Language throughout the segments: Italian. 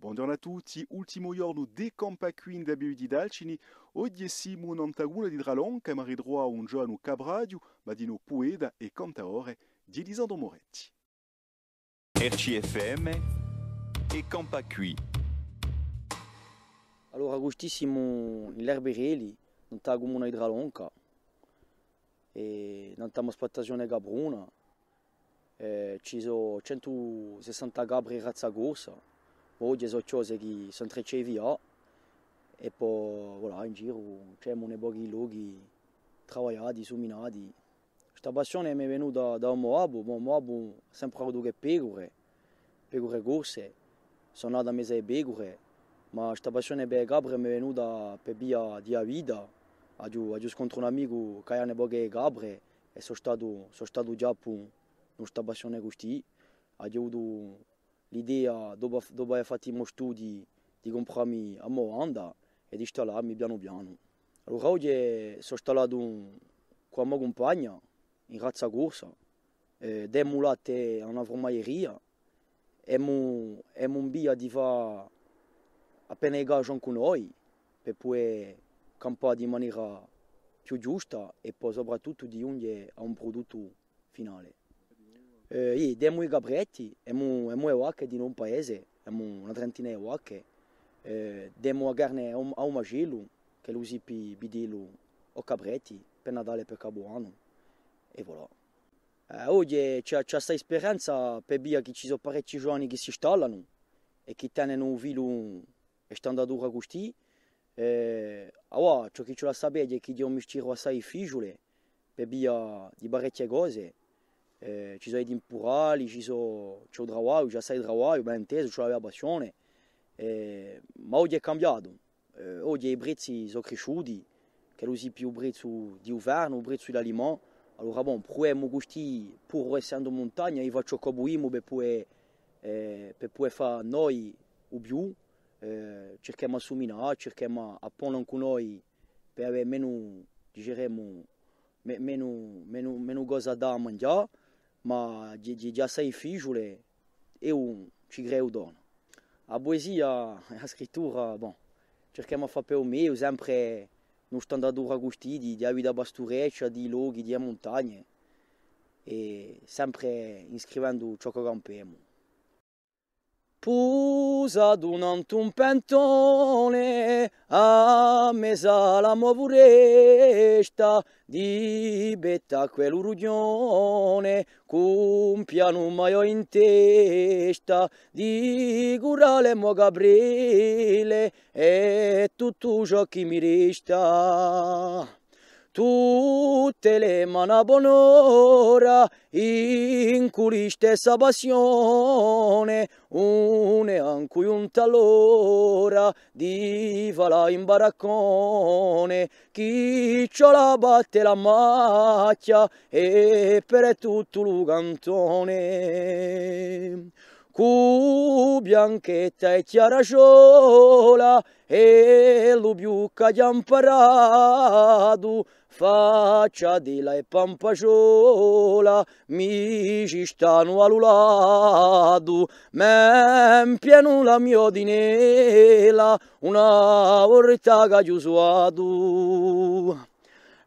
Buongiorno a tutti, ultimo giorno de Campaquin da Beudi d'Alcini, dans nantagula di Dralon, camari e droit un giorno cabradio, madino Pueda e cantaore di Lisandro Moretti. RCFM e Campacui. Allora, agostissimo l'erberelli, nantagumuna di Dralon, e nantamo spattazione Gabruna, eh, ci sono 160 gabri razza corsa, hoje sono cose che sono tre cevi ho e poi voilà, in giro c'è un po' di luoghi lavorati, suminati. Questa passione mi è venuta da un Moabu, ma Moabu sempre avuto che pecore, pecore corse, sono nato a mese di pecore, mas esta passione per le capre mi è venuta per via della vita, ho scontrato un amico che aveva un po' di capre e sono stato, sono stato già per questa passione così, ho l'idea, dopo, dopo, aver fatto i miei studi, di comprarmi a Moranda e di installarmi piano piano. Allora oggi sono installato con la mia compagna in razza corsa, eh, demulata a una formaglieria e abbiamo via di fare appena i gaggi con noi per poi campare in maniera più giusta e poi soprattutto di unghie a un prodotto finale. Eh, io diamo i Gabretti, abbiamo i vacche di un paese, abbiamo una trentina di vacche, eh, la carne a un, a un macello, che lo usi per bidillo o cabretti, per Natale e per Cabuano, e voilà. Eh, oggi c'è questa esperienza per via che ci sono parecchi giovani che si installano e che tengono un vilo e stanno a dura così. Eh, allora, ciò che ci la sapete è che io mi stiro assai figliole per via di parecchie cose. Eh, ci sono i temporali, ci sono, c'è il lavoro, c'è il lavoro, ben inteso, c'è la passione, eh, ma oggi è cambiato, eh, oggi i prezzi sono cresciuti, che usi più il prezzo di inverno, il prezzo di alimento, allora bon, proviamo questi, pur essendo in montagna, io faccio cabuimo per poter, eh, per fare noi o più, eh, cerchiamo di assuminare, cerchiamo di apprendere anche noi per avere meno, diremo, meno, meno, meno, meno cose da mangiare ma de, de, de a sei figlioli ci creo dono. A poesia e a scrittura, bom, cerchiamo di fare per me, sempre non sto andando a gusti di, avere avida pastureccia, di luoghi, di montagne, e sempre iscrivendo ciò che campiamo. Pusa dunant un pentone, a mesa la muovuresta, di betta quell'uruglione, cum piano maio in testa, di gurale mo Gabriele, e tutto ciò che mi resta tutte le mana buonora in cui stessa passione un giunta l'ora di falà in baraccone, chi c'ha la batte la macchia e per tutto l'ugantone. cantone cu bianchetta e chiara chiaraciola e lo biucca gli ha imparato faccia di la e pampaciola mi ci stanno all'ulato ma in pieno la mia odinela una orta che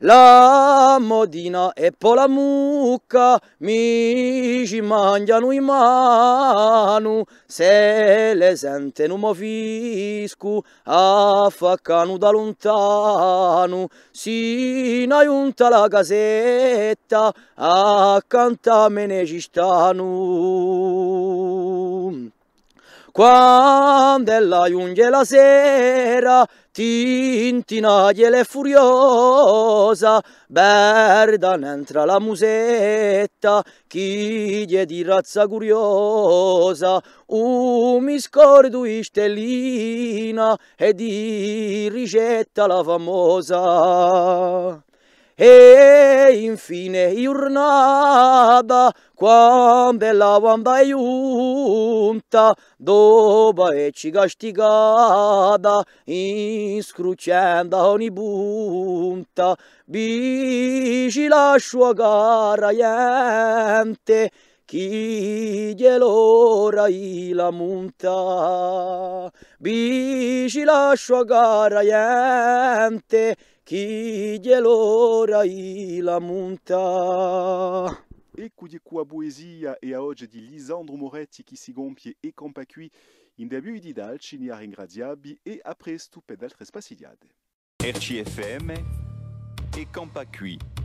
la modina e poi la mucca mi ci mangiano in mano se le sente non a faccano da lontano, si aiunta la casetta, accanto a me ne ci stanno. Quando la giunge la sera, tintinaglia è furiosa, berda entra la musetta, chi gli è di razza curiosa, un uh, mi scordo i e di ricetta la famosa. e infine giornata quando è la banda è giunta dove è ci castigata inscrucendo ogni punta bici la sua cara gente chi gliel'ora la munta bici la sua cara gente kijelora ila munta et poesia e a oggi di Lisandro Moretti e qui s'y gompie e campacui in debuidi da Alciniar ingradiabi e a presto per et spasidiade RCFM e campacui